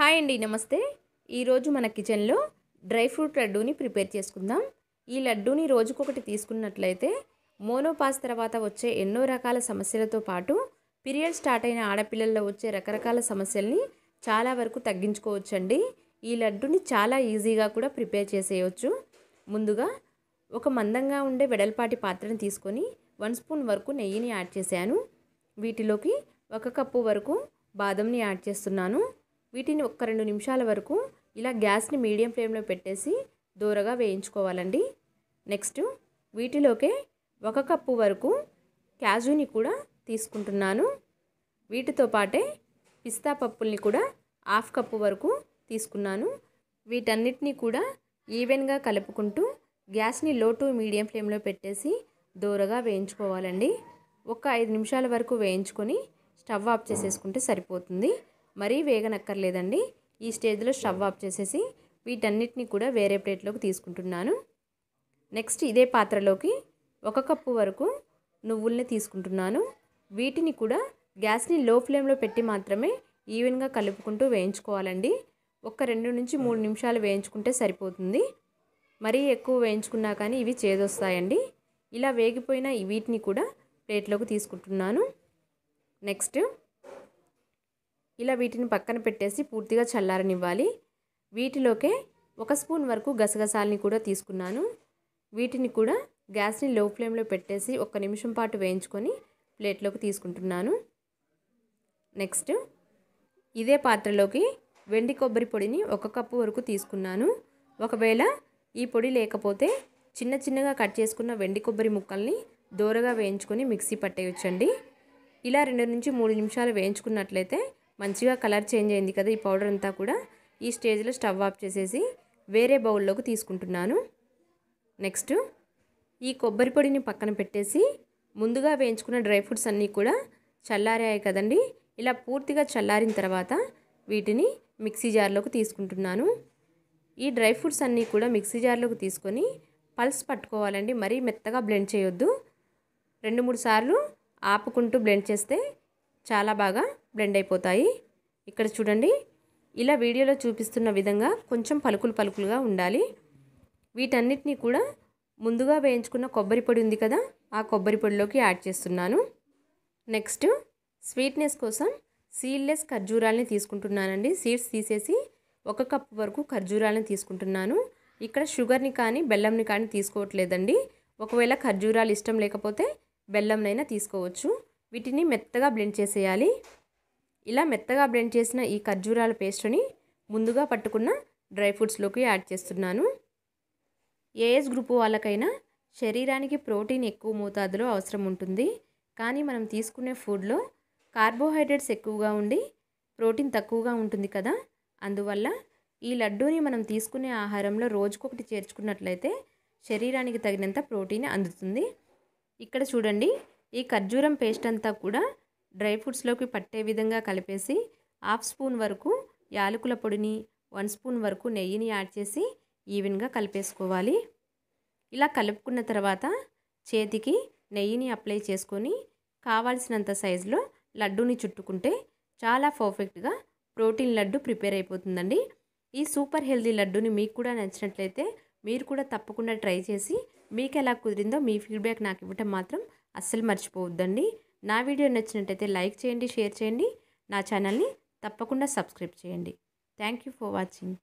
hi అండి నమస్తే ఈరోజు మన కిచెన్లో డ్రై ఫ్రూట్ లడ్డూని ప్రిపేర్ చేసుకుందాం ఈ లడ్డూని రోజుకొకటి తీసుకున్నట్లయితే మోనోపాస్ తర్వాత వచ్చే ఎన్నో రకాల సమస్యలతో పాటు పీరియడ్ స్టార్ట్ అయిన ఆడపిల్లల్లో వచ్చే రకరకాల సమస్యల్ని చాలా వరకు తగ్గించుకోవచ్చండి ఈ లడ్డూని చాలా ఈజీగా కూడా ప్రిపేర్ చేసేయచ్చు ముందుగా ఒక మందంగా ఉండే వెడల్పాటి పాత్రను తీసుకొని వన్ స్పూన్ వరకు నెయ్యిని యాడ్ చేశాను వీటిలోకి ఒక కప్పు వరకు బాదంని యాడ్ చేస్తున్నాను వీటిని ఒక రెండు నిమిషాల వరకు ఇలా గ్యాస్ని మీడియం ఫ్లేమ్లో పెట్టేసి దూరగా వేయించుకోవాలండి నెక్స్ట్ వీటిలోకే ఒక కప్పు వరకు క్యాజుని కూడా తీసుకుంటున్నాను వీటితో పాటే పిస్తా పప్పుల్ని కూడా హాఫ్ కప్పు వరకు తీసుకున్నాను వీటన్నిటినీ కూడా ఈవెన్గా కలుపుకుంటూ గ్యాస్ని లో టు మీడియం ఫ్లేమ్లో పెట్టేసి దూరగా వేయించుకోవాలండి ఒక ఐదు నిమిషాల వరకు వేయించుకొని స్టవ్ ఆఫ్ చేసేసుకుంటే సరిపోతుంది మరీ వేగనక్కర్లేదండి ఈ స్టేజ్లో స్టవ్ ఆఫ్ చేసేసి వీటన్నిటిని కూడా వేరే ప్లేట్లోకి తీసుకుంటున్నాను నెక్స్ట్ ఇదే పాత్రలోకి ఒక కప్పు వరకు నువ్వుల్ని తీసుకుంటున్నాను వీటిని కూడా గ్యాస్ని లో ఫ్లేమ్లో పెట్టి మాత్రమే ఈవెన్గా కలుపుకుంటూ వేయించుకోవాలండి ఒక రెండు నుంచి మూడు నిమిషాలు వేయించుకుంటే సరిపోతుంది మరీ ఎక్కువ వేయించుకున్నా కానీ ఇవి చేదొస్తాయండి ఇలా వేగిపోయిన వీటిని కూడా ప్లేట్లోకి తీసుకుంటున్నాను నెక్స్ట్ ఇలా వీటిని పక్కన పెట్టేసి పూర్తిగా చల్లారనివ్వాలి వీటిలోకే ఒక స్పూన్ వరకు గసగసాలని కూడా తీసుకున్నాను వీటిని కూడా గ్యాస్ని లో ఫ్లేమ్లో పెట్టేసి ఒక నిమిషం పాటు వేయించుకొని ప్లేట్లోకి తీసుకుంటున్నాను నెక్స్ట్ ఇదే పాత్రలోకి వెండి కొబ్బరి పొడిని ఒక కప్పు వరకు తీసుకున్నాను ఒకవేళ ఈ పొడి లేకపోతే చిన్న చిన్నగా కట్ చేసుకున్న వెండి కొబ్బరి ముక్కల్ని దోరగా వేయించుకొని మిక్సీ పట్టేయొచ్చండి ఇలా రెండు నుంచి మూడు నిమిషాలు వేయించుకున్నట్లయితే మంచిగా కలర్ చేంజ్ అయింది కదా ఈ పౌడర్ అంతా కూడా ఈ స్టేజ్లో స్టవ్ ఆఫ్ చేసేసి వేరే బౌల్లోకి తీసుకుంటున్నాను నెక్స్ట్ ఈ కొబ్బరి పొడిని పక్కన పెట్టేసి ముందుగా వేయించుకున్న డ్రై ఫ్రూట్స్ అన్నీ కూడా చల్లారాయి కదండి ఇలా పూర్తిగా చల్లారిన తర్వాత వీటిని మిక్సీ జార్లోకి తీసుకుంటున్నాను ఈ డ్రై ఫ్రూట్స్ అన్నీ కూడా మిక్సీ జార్లోకి తీసుకొని పల్స్ పట్టుకోవాలండి మరీ మెత్తగా బ్లెండ్ చేయొద్దు రెండు మూడు సార్లు ఆపుకుంటూ బ్లెండ్ చేస్తే చాలా బాగా బ్లెండ్ అయిపోతాయి ఇక్కడ చూడండి ఇలా వీడియోలో చూపిస్తున్న విధంగా కొంచెం పలుకులు పలుకులుగా ఉండాలి వీటన్నిటినీ కూడా ముందుగా వేయించుకున్న కొబ్బరి పొడి ఉంది కదా ఆ కొబ్బరి పొడిలోకి యాడ్ చేస్తున్నాను నెక్స్ట్ స్వీట్నెస్ కోసం సీడ్లెస్ ఖర్జూరాలని తీసుకుంటున్నానండి సీడ్స్ తీసేసి ఒక కప్పు వరకు ఖర్జూరాలను తీసుకుంటున్నాను ఇక్కడ షుగర్ని కానీ బెల్లంని కానీ తీసుకోవట్లేదండి ఒకవేళ ఖర్జూరాలు ఇష్టం లేకపోతే బెల్లంనైనా తీసుకోవచ్చు వీటిని మెత్తగా బ్లెండ్ చేసేయాలి ఇలా మెత్తగా బ్లెండ్ చేసిన ఈ ఖర్జూరాల పేస్ట్ని ముందుగా పట్టుకున్న డ్రై ఫ్రూట్స్లోకి యాడ్ చేస్తున్నాను ఏఎస్ గ్రూపు వాళ్ళకైనా శరీరానికి ప్రోటీన్ ఎక్కువ మోతాదులో అవసరం ఉంటుంది కానీ మనం తీసుకునే ఫుడ్లో కార్బోహైడ్రేట్స్ ఎక్కువగా ఉండి ప్రోటీన్ తక్కువగా ఉంటుంది కదా అందువల్ల ఈ లడ్డూని మనం తీసుకునే ఆహారంలో రోజుకొకటి చేర్చుకున్నట్లయితే శరీరానికి తగినంత ప్రోటీన్ అందుతుంది ఇక్కడ చూడండి ఈ ఖర్జూరం పేస్ట్ అంతా కూడా డ్రై ఫ్రూట్స్లోకి పట్టే విధంగా కలిపేసి హాఫ్ స్పూన్ వరకు యాలకుల పొడిని వన్ స్పూన్ వరకు నెయ్యిని యాడ్ చేసి ఈవెన్గా కలిపేసుకోవాలి ఇలా కలుపుకున్న తర్వాత చేతికి నెయ్యిని అప్లై చేసుకొని కావాల్సినంత సైజులో లడ్డూని చుట్టుకుంటే చాలా పర్ఫెక్ట్గా ప్రోటీన్ లడ్డు ప్రిపేర్ అయిపోతుందండి ఈ సూపర్ హెల్దీ లడ్డూని మీకు కూడా నచ్చినట్లయితే మీరు కూడా తప్పకుండా ట్రై చేసి మీకు ఎలా కుదిరిందో మీ ఫీడ్బ్యాక్ నాకు ఇవ్వటం మాత్రం అస్సలు మర్చిపోవద్దండి నా వీడియో నచ్చినట్టయితే లైక్ చేయండి షేర్ చేయండి నా ఛానల్ని తప్పకుండా సబ్స్క్రైబ్ చేయండి థ్యాంక్ యూ ఫర్ వాచింగ్